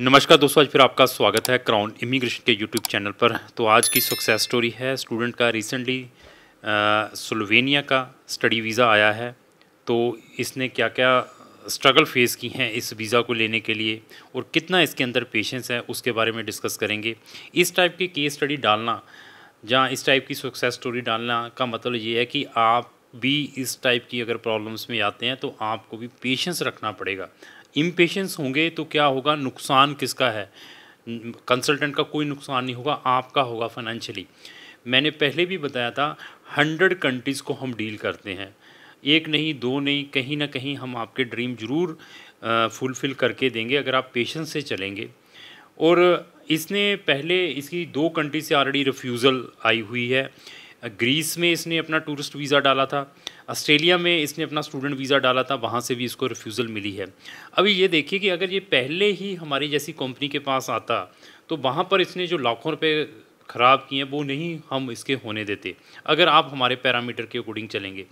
नमस्कार दोस्तों आज फिर आपका स्वागत है क्राउन इमिग्रेशन के यूट्यूब चैनल पर तो आज की सक्सेस स्टोरी है स्टूडेंट का रिसेंटली स्लोवेनिया का स्टडी वीज़ा आया है तो इसने क्या क्या स्ट्रगल फेस की हैं इस वीज़ा को लेने के लिए और कितना इसके अंदर पेशेंस है उसके बारे में डिस्कस करेंगे इस टाइप की केस स्टडी डालना जहाँ इस टाइप की सक्सेस स्टोरी डालना का मतलब ये है कि आप भी इस टाइप की अगर प्रॉब्लम्स में आते हैं तो आपको भी पेशेंस रखना पड़ेगा इम्पेशेंस होंगे तो क्या होगा नुकसान किसका है कंसल्टेंट का कोई नुकसान नहीं होगा आपका होगा फाइनेंशियली मैंने पहले भी बताया था हंड्रेड कंट्रीज़ को हम डील करते हैं एक नहीं दो नहीं कहीं ना कहीं हम आपके ड्रीम ज़रूर फुलफ़िल करके देंगे अगर आप पेशेंस से चलेंगे और इसने पहले इसकी दो कंट्री से ऑलरेडी रिफ्यूज़ल आई हुई है ग्रीस में इसने अपना टूरिस्ट वीज़ा डाला था ऑस्ट्रेलिया में इसने अपना स्टूडेंट वीज़ा डाला था वहाँ से भी इसको रिफ्यूज़ल मिली है अभी ये देखिए कि अगर ये पहले ही हमारी जैसी कंपनी के पास आता तो वहाँ पर इसने जो लाखों रुपये ख़राब किए हैं वो नहीं हम इसके होने देते अगर आप हमारे पैरामीटर के अकॉर्डिंग चलेंगे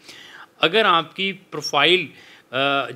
अगर आपकी प्रोफाइल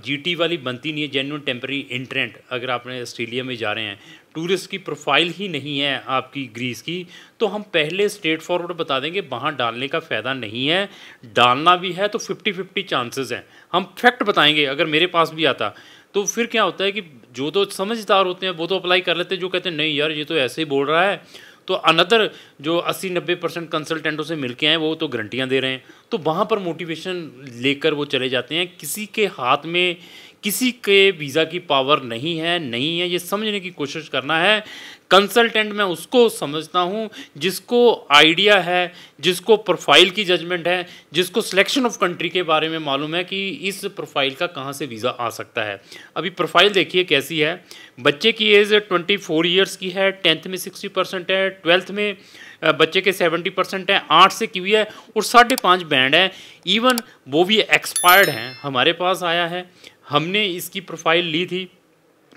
जीटी वाली बनती नहीं है जेन्यून टेम्प्रेरी इंट्रेंट अगर आपने ऑस्ट्रेलिया में जा रहे हैं टूरिस्ट की प्रोफाइल ही नहीं है आपकी ग्रीस की तो हम पहले स्ट्रेट फॉरवर्ड बता देंगे वहाँ डालने का फ़ायदा नहीं है डालना भी है तो फिफ्टी फिफ्टी चांसेस हैं हम फैक्ट बताएंगे अगर मेरे पास भी आता तो फिर क्या होता है कि जो तो समझदार होते हैं वो तो अप्लाई कर लेते हैं जो कहते हैं नहीं यार ये तो ऐसे ही बोल रहा है तो अनदर जो 80-90 परसेंट कंसल्टेंटों से मिल के आए वो तो गारंटियाँ दे रहे हैं तो वहाँ पर मोटिवेशन लेकर वो चले जाते हैं किसी के हाथ में किसी के वीज़ा की पावर नहीं है नहीं है ये समझने की कोशिश करना है कंसल्टेंट मैं उसको समझता हूँ जिसको आइडिया है जिसको प्रोफाइल की जजमेंट है जिसको सिलेक्शन ऑफ कंट्री के बारे में मालूम है कि इस प्रोफाइल का कहाँ से वीज़ा आ सकता है अभी प्रोफाइल देखिए कैसी है बच्चे की एज ट्वेंटी फोर ईयर्स की है टेंथ में सिक्सटी परसेंट है ट्वेल्थ में बच्चे के सेवेंटी परसेंट है आठ से की e है और साढ़े पाँच बैंड है इवन वो भी एक्सपायर्ड हैं हमारे पास आया है हमने इसकी प्रोफाइल ली थी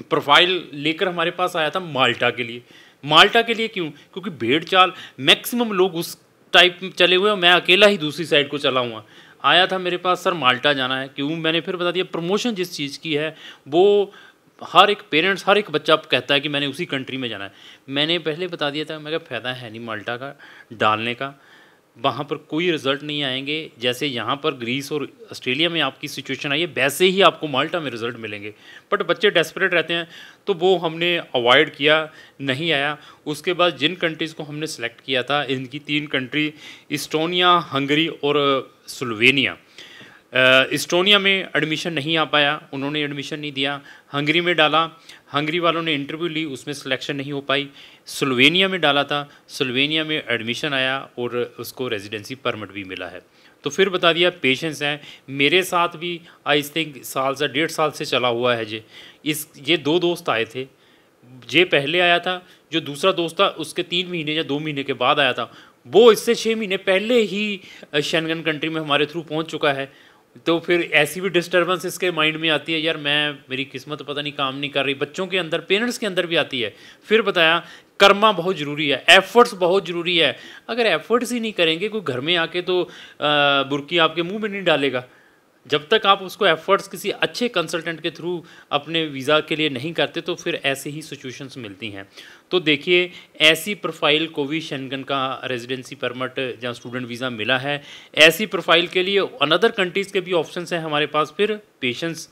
प्रोफाइल लेकर हमारे पास आया था माल्टा के लिए माल्टा के लिए क्यों क्योंकि भेड़ चाल मैक्सिमम लोग उस टाइप चले हुए मैं अकेला ही दूसरी साइड को चला हुआ आया था मेरे पास सर माल्टा जाना है क्यों मैंने फिर बता दिया प्रमोशन जिस चीज़ की है वो हर एक पेरेंट्स हर एक बच्चा कहता है कि मैंने उसी कंट्री में जाना है मैंने पहले बता दिया था मैं क्या फ़ायदा है नहीं माल्टा का डालने का वहाँ पर कोई रिजल्ट नहीं आएंगे जैसे यहाँ पर ग्रीस और ऑस्ट्रेलिया में आपकी सिचुएशन आई है वैसे ही आपको माल्टा में रिजल्ट मिलेंगे बट बच्चे डेस्परेट रहते हैं तो वो हमने अवॉइड किया नहीं आया उसके बाद जिन कंट्रीज़ को हमने सेलेक्ट किया था इनकी तीन कंट्री इस्टोनिया हंगरी और स्लोवेनिया uh, इस्टोनिया में एडमिशन नहीं आ पाया उन्होंने एडमिशन नहीं दिया हंगरी में डाला हंगरी वालों ने इंटरव्यू ली उसमें सिलेक्शन नहीं हो पाई स्लोवेनिया में डाला था स्लोवेनिया में एडमिशन आया और उसको रेजिडेंसी परमिट भी मिला है तो फिर बता दिया पेशेंस हैं मेरे साथ भी आई थिंक साल से डेढ़ साल से चला हुआ है ये इस ये दो दोस्त आए थे ये पहले आया था जो दूसरा दोस्त था उसके तीन महीने या दो महीने के बाद आया था वो इससे छः महीने पहले ही शनगन कंट्री में हमारे थ्रू पहुंच चुका है तो फिर ऐसी भी डिस्टर्बेंस इसके माइंड में आती है यार मैं मेरी किस्मत तो पता नहीं काम नहीं कर रही बच्चों के अंदर पेरेंट्स के अंदर भी आती है फिर बताया कर्मा बहुत ज़रूरी है एफर्ट्स बहुत ज़रूरी है अगर एफर्ट्स ही नहीं करेंगे कोई घर में आके तो बुरकी आपके मुंह में नहीं डालेगा जब तक आप उसको एफर्ट्स किसी अच्छे कंसल्टेंट के थ्रू अपने वीज़ा के लिए नहीं करते तो फिर ऐसे ही सिचुएशंस मिलती हैं तो देखिए ऐसी प्रोफाइल को भी शनगन का रेजिडेंसी परमिट या स्टूडेंट वीज़ा मिला है ऐसी प्रोफाइल के लिए अनदर कंट्रीज़ के भी ऑप्शन हैं हमारे पास फिर पेशेंस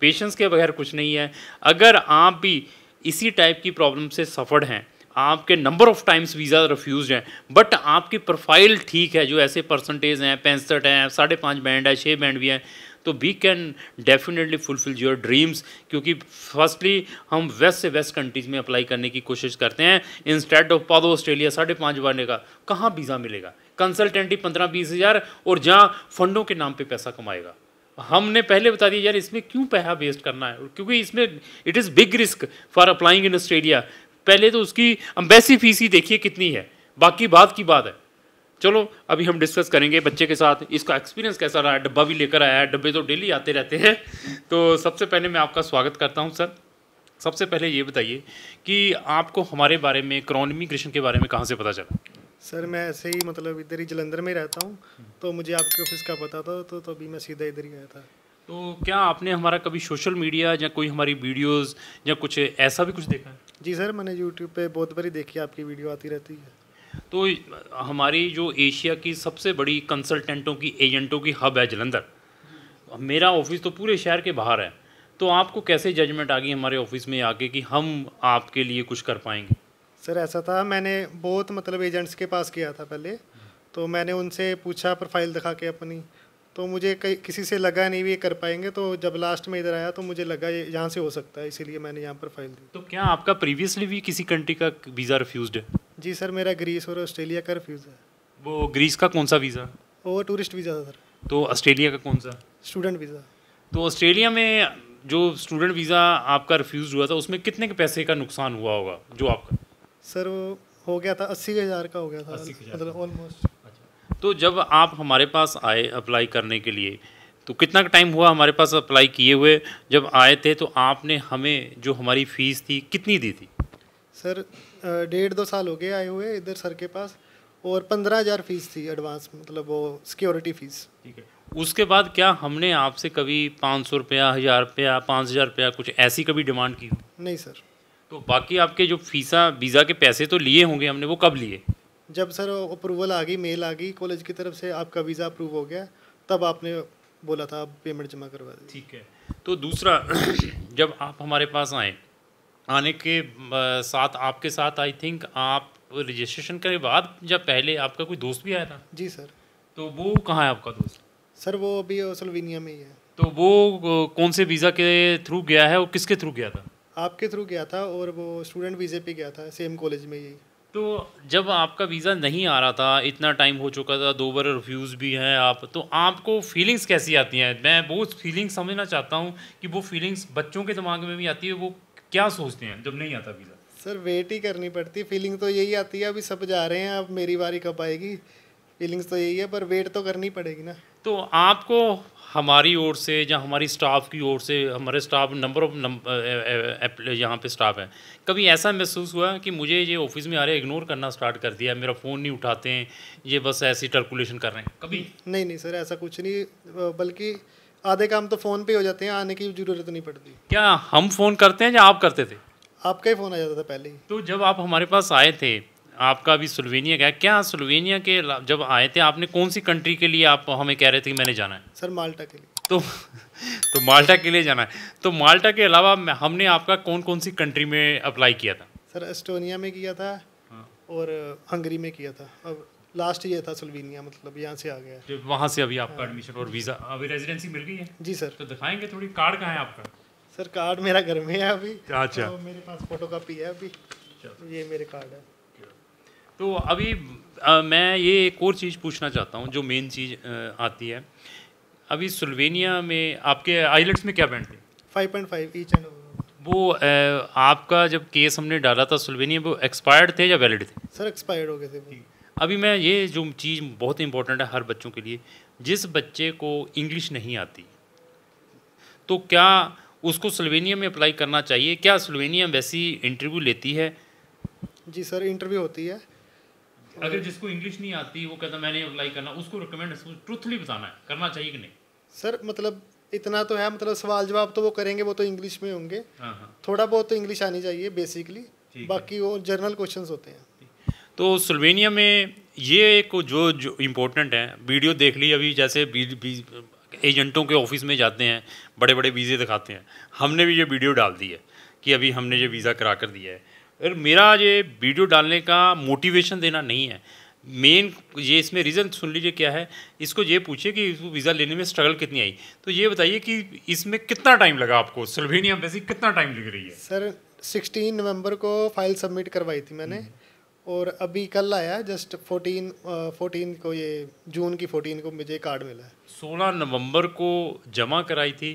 पेशेंस के बगैर कुछ नहीं है अगर आप भी इसी टाइप की प्रॉब्लम से सफ़र्ड हैं आपके number of times visa refused हैं बट आपकी प्रोफाइल ठीक है जो ऐसे परसेंटेज हैं पैंसठ हैं साढ़े पाँच बैंड है छः बैंड भी हैं तो we can definitely fulfil your dreams क्योंकि फर्स्टली हम वेस्ट से वेस्ट कंट्रीज़ में अप्लाई करने की कोशिश करते हैं इंस्टेड ऑफ पादो ऑस्ट्रेलिया साढ़े पाँच बारे का कहाँ वीज़ा मिलेगा कंसल्टेंट ही पंद्रह बीस हज़ार और जहाँ फंडों के नाम पर पैसा कमाएगा हमने पहले बता दिया यार इसमें क्यों पैसा वेस्ट करना है क्योंकि इसमें it is big risk for applying in Australia पहले तो उसकी अम्बेसी फीस ही देखिए कितनी है बाकी बात की बात है चलो अभी हम डिस्कस करेंगे बच्चे के साथ इसका एक्सपीरियंस कैसा रहा डब्बा भी लेकर आया है डब्बे तो डेली आते रहते हैं तो सबसे पहले मैं आपका स्वागत करता हूँ सर सबसे पहले ये बताइए कि आपको हमारे बारे में क्रॉनमी कृष्ण के बारे में कहाँ से पता चला सर मैं ऐसे ही मतलब इधर ही जलंधर में रहता हूँ तो मुझे आपके ऑफिस का पता था तो तभी मैं सीधा इधर ही आया था तो क्या आपने हमारा कभी सोशल मीडिया या कोई हमारी वीडियोस या कुछ ऐसा भी कुछ देखा है जी सर मैंने यूट्यूब पे बहुत बारी देखी आपकी वीडियो आती रहती है तो हमारी जो एशिया की सबसे बड़ी कंसल्टेंटों की एजेंटों की हब है जलंधर मेरा ऑफिस तो पूरे शहर के बाहर है तो आपको कैसे जजमेंट आ गई हमारे ऑफिस में आके कि हम आपके लिए कुछ कर पाएंगे सर ऐसा था मैंने बहुत मतलब एजेंट्स के पास किया था पहले तो मैंने उनसे पूछा प्रोफाइल दिखा के अपनी तो मुझे कई किसी से लगा नहीं भी ये कर पाएंगे तो जब लास्ट में इधर आया तो मुझे लगा ये यहाँ से हो सकता है इसीलिए मैंने यहाँ पर फाइल दी तो क्या आपका प्रीवियसली भी किसी कंट्री का वीज़ा रिफ्यूज़ है जी सर मेरा ग्रीस और ऑस्ट्रेलिया का रिफ्यूज़ है वो ग्रीस का कौन सा वीज़ा वो टूरिस्ट वीज़ा था सर तो ऑस्ट्रेलिया का कौन सा स्टूडेंट वीज़ा तो ऑस्ट्रेलिया में जो स्टूडेंट वीज़ा आपका रिफ्यूज़ हुआ था उसमें कितने के पैसे का नुकसान हुआ होगा जो आपका सर हो गया था अस्सी हज़ार का हो गया था मतलब ऑलमोस्ट तो जब आप हमारे पास आए अप्लाई करने के लिए तो कितना टाइम हुआ हमारे पास अप्लाई किए हुए जब आए थे तो आपने हमें जो हमारी फ़ीस थी कितनी दी थी सर डेढ़ दो साल हो गए आए हुए इधर सर के पास और पंद्रह हज़ार फीस थी एडवांस मतलब वो सिक्योरिटी फीस ठीक है उसके बाद क्या हमने आपसे कभी पाँच सौ रुपया हज़ार रुपया पाँच हज़ार रुपया कुछ ऐसी कभी डिमांड की नहीं सर तो बाकी आपके जो फीसा वीज़ा के पैसे तो लिए होंगे हमने वो कब लिए जब सर अप्रूवल आ गई मेल आ गई कॉलेज की तरफ से आपका वीज़ा अप्रूव हो गया तब आपने बोला था आप पेमेंट जमा करवा दी ठीक है तो दूसरा जब आप हमारे पास आए आने के साथ आपके साथ आई थिंक आप रजिस्ट्रेशन के बाद जब पहले आपका कोई दोस्त भी आया था जी सर तो वो कहाँ है आपका दोस्त सर वो अभी सलवेनिया में ही है तो वो कौन से वीज़ा के थ्रू गया है और किसके थ्रू गया था आपके थ्रू गया था और वो स्टूडेंट वीज़े पे गया था सेम कॉलेज में यही तो जब आपका वीज़ा नहीं आ रहा था इतना टाइम हो चुका था दो बार रिफ्यूज़ भी हैं आप तो आपको फीलिंग्स कैसी आती हैं मैं वो फीलिंग्स समझना चाहता हूँ कि वो फीलिंग्स बच्चों के दिमाग में भी आती है वो क्या सोचते हैं जब नहीं आता वीज़ा सर वेट ही करनी पड़ती फीलिंग तो यही आती है अभी सब जा रहे हैं अब मेरी बारी कब आएगी फीलिंग्स तो यही है पर वेट तो करनी पड़ेगी ना तो आपको हमारी ओर से या हमारी स्टाफ की ओर से हमारे स्टाफ नंबर ऑफ यहाँ पे स्टाफ है कभी ऐसा महसूस हुआ कि मुझे ये ऑफिस में आ रहे इग्नोर करना स्टार्ट कर दिया मेरा फ़ोन नहीं उठाते हैं ये बस ऐसी टर्कुलेशन कर रहे हैं कभी नहीं नहीं सर ऐसा कुछ नहीं बल्कि आधे काम तो फ़ोन पे हो जाते हैं आने की ज़रूरत नहीं पड़ती क्या हम फ़ोन करते हैं या आप करते थे आपका ही फ़ोन आ जाता था पहले ही तो जब आप हमारे पास आए थे आपका अभी स्लोवेनिया गया क्या स्लोवेनिया के जब आए थे आपने कौन सी कंट्री के लिए आप हमें कह रहे थे कि मैंने जाना है सर माल्टा के लिए तो तो माल्टा के लिए जाना है तो माल्टा के अलावा हमने आपका कौन कौन सी कंट्री में अप्लाई किया था सर एस्टोनिया में किया था हाँ। और हंगरी में किया था अब लास्ट ये था स्लोवेनिया मतलब यहाँ से आ गया वहाँ से अभी आपका एडमिशन हाँ। और वीज़ा अभी रेजिडेंसी मिल गई है जी सर तो दिखाएंगे थोड़ी कार्ड कहाँ है आपका सर कार्ड मेरा घर में है अभी अच्छा तो मेरे पास फोटो कापी है अभी ये मेरे कार्ड है तो अभी आ, मैं ये एक और चीज़ पूछना चाहता हूँ जो मेन चीज़ आती है अभी स्लोवेनिया में आपके आईलेट्स में क्या बैंड थे five point five each and वो आ, आपका जब केस हमने डाला था सुलवेनिया वो एक्सपायर्ड थे या वैलिड थे सर एक्सपायर्ड हो गए थे अभी मैं ये जो चीज़ बहुत इंपॉर्टेंट है हर बच्चों के लिए जिस बच्चे को इंग्लिश नहीं आती तो क्या उसको स्लोवेनिया में अप्लाई करना चाहिए क्या स्लोवेनिया वैसी इंटरव्यू लेती है जी सर इंटरव्यू होती है अगर जिसको इंग्लिश नहीं आती वो कहता मैंने अप्लाई करना उसको रिकमेंड ट्रूथली बताना है करना चाहिए कि नहीं सर मतलब इतना तो है मतलब सवाल जवाब तो वो करेंगे वो तो इंग्लिश में होंगे हाँ, हाँ। थोड़ा बहुत तो इंग्लिश आनी चाहिए बेसिकली बाकी वो जनरल क्वेश्चंस होते हैं तो सुलवेनिया में ये एक जो जो इम्पोर्टेंट है वीडियो देख ली अभी जैसे एजेंटों के ऑफिस में जाते हैं बड़े बड़े वीज़े दिखाते हैं हमने भी ये वीडियो डाल दी है कि अभी हमने ये वीज़ा करा कर दिया है फिर मेरा ये वीडियो डालने का मोटिवेशन देना नहीं है मेन ये इसमें रीज़न सुन लीजिए क्या है इसको ये पूछिए कि इसको वीज़ा लेने में स्ट्रगल कितनी आई तो ये बताइए कि इसमें कितना टाइम लगा आपको स्लोवेनिया में कितना टाइम लग रही है सर 16 नवंबर को फाइल सबमिट करवाई थी मैंने हम्म। और अभी कल आया जस्ट 14 14 को ये जून की 14 को मुझे कार्ड मिला है सोलह नवम्बर को जमा कराई थी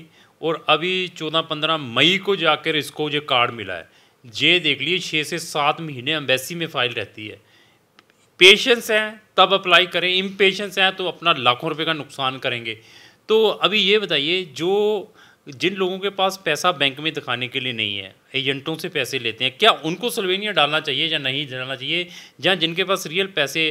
और अभी चौदह पंद्रह मई को जाकर इसको जो कार्ड मिला है जे देख लीजिए छः से सात महीने एम्बेसी में फाइल रहती है पेशेंस हैं तब अप्लाई करें पेशेंस हैं तो अपना लाखों रुपए का नुकसान करेंगे तो अभी ये बताइए जो जिन लोगों के पास पैसा बैंक में दिखाने के लिए नहीं है एजेंटों से पैसे लेते हैं क्या उनको सलवेनिया डालना चाहिए या नहीं डालना चाहिए या जिनके पास रियल पैसे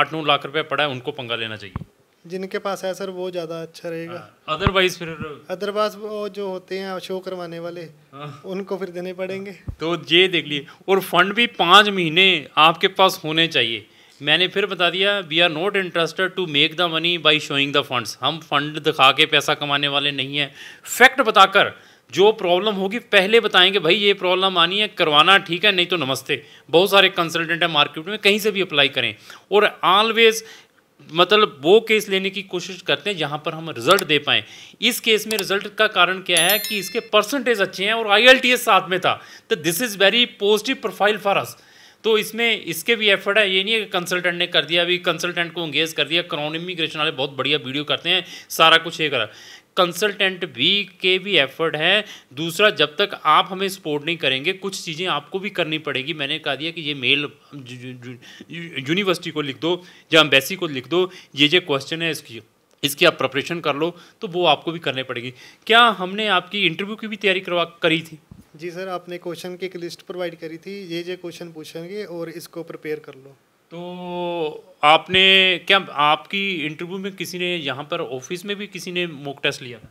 आठ नौ लाख रुपये पड़ा है उनको पंगा लेना चाहिए जिनके पास है सर वो ज़्यादा अच्छा रहेगा अदरवाइज हाँ। फिर अदरवाइज वो जो होते हैं शो करवाने वाले हाँ। उनको फिर देने पड़ेंगे तो ये देख लिए और फंड भी पाँच महीने आपके पास होने चाहिए मैंने फिर बता दिया we are not interested to make the money by showing the funds हम फंड दिखा के पैसा कमाने वाले नहीं हैं फैक्ट बताकर जो प्रॉब्लम होगी पहले बताएंगे भाई ये प्रॉब्लम आनी है करवाना ठीक है नहीं तो नमस्ते बहुत सारे कंसल्टेंट हैं मार्केट में कहीं से भी अप्लाई करें और ऑलवेज मतलब वो केस लेने की कोशिश करते हैं जहाँ पर हम रिजल्ट दे पाएँ इस केस में रिजल्ट का कारण क्या है कि इसके परसेंटेज अच्छे हैं और आई साथ में था तो this is very positive profile for us तो इसमें इसके भी एफर्ट है ये नहीं है कि कंसल्टेंट ने कर दिया अभी कंसल्टेंट को इंगेज कर दिया क्राउन इमिग्रेशन वाले बहुत बढ़िया वीडियो करते हैं सारा कुछ ये करा कंसल्टेंट भी के भी एफर्ट हैं दूसरा जब तक आप हमें सपोर्ट नहीं करेंगे कुछ चीज़ें आपको भी करनी पड़ेगी मैंने कहा दिया कि ये मेल यूनिवर्सिटी को लिख दो या अम्बेसी को लिख दो ये जो क्वेश्चन है इसकी इसकी आप प्रपरेशन कर लो तो वो आपको भी करने पड़ेगी क्या हमने आपकी इंटरव्यू की भी तैयारी करवा करी थी जी सर आपने क्वेश्चन की एक लिस्ट प्रोवाइड करी थी ये जो क्वेश्चन पूछेंगे और इसको प्रिपेयर कर लो तो आपने क्या आपकी इंटरव्यू में किसी ने यहाँ पर ऑफिस में भी किसी ने मोक टेस्ट लिया था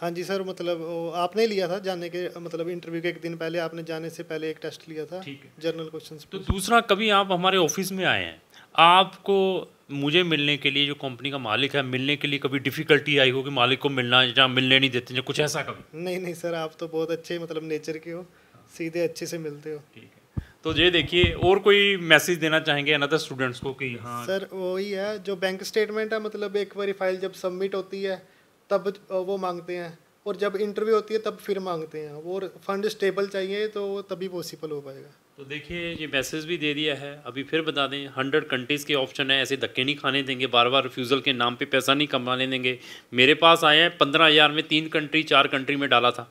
हाँ जी सर मतलब आपने लिया था जाने के मतलब इंटरव्यू के एक दिन पहले आपने जाने से पहले एक टेस्ट लिया था जर्नल क्वेश्चन तो दूसरा कभी आप हमारे ऑफिस में आए हैं आपको मुझे मिलने के लिए जो कंपनी का मालिक है मिलने के लिए कभी डिफिकल्टी आई हो कि मालिक को मिलना या मिलने नहीं देते कुछ ऐसा कभी नहीं नहीं सर आप तो बहुत अच्छे मतलब नेचर के हो सीधे अच्छे से मिलते हो ठीक है तो ये देखिए और कोई मैसेज देना चाहेंगे अनदर स्टूडेंट्स को कि हाँ सर वही है जो बैंक स्टेटमेंट है मतलब एक बार फाइल जब सबमिट होती है तब वो मांगते हैं और जब इंटरव्यू होती है तब फिर मांगते हैं और फंड स्टेबल चाहिए तो तभी पॉसिबल हो पाएगा तो देखिए ये मैसेज भी दे दिया है अभी फिर बता दें हंड्रेड कंट्रीज़ के ऑप्शन है ऐसे धक्के नहीं खाने देंगे बार बार रिफ्यूज़ल के नाम पे पैसा नहीं कमाने देंगे मेरे पास आए हैं पंद्रह हज़ार में तीन कंट्री चार कंट्री में डाला था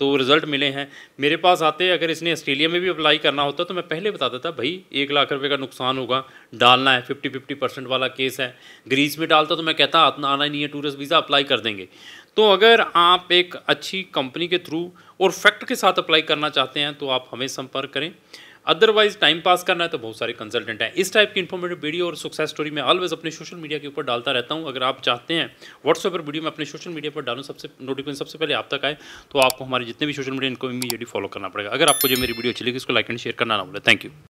तो रिज़ल्ट मिले हैं मेरे पास आते अगर इसने ऑस्ट्रेलिया में भी अप्लाई करना होता तो मैं पहले बता देता भाई एक लाख रुपये का नुकसान होगा डालना है फिफ्टी फिफ्टी परसेंट वाला केस है ग्रीस में डालता तो मैं कहता आना ही नहीं है टूरिस्ट वीज़ा अप्लाई कर देंगे तो अगर आप एक अच्छी कंपनी के थ्रू और फैक्ट के साथ अप्लाई करना चाहते हैं तो आप हमें संपर्क करें अदरवाइज टाइम पास करना है तो बहुत सारे कंसल्टेंट हैं इस टाइप की इन्फॉर्मेटिव वीडियो और सक्सेस स्टोरी मैं ऑलवेज अपने सोशल मीडिया के ऊपर डालता रहता हूँ अगर आप चाहते हैं व्हाट्सएप पर वीडियो में अपने सोशल मीडिया पर डालूँ सबसे नोटिफिकेशन सबसे पहले आप तक आए तो आपको हमारे जितने भी सोशल मीडिया इनको इमीडिएटली फॉलो करना पड़ेगा अगर आपको जो मेरी वीडियो अच्छी लगी उसको लाइक एंड शेयर करना ना बोले थैंक यू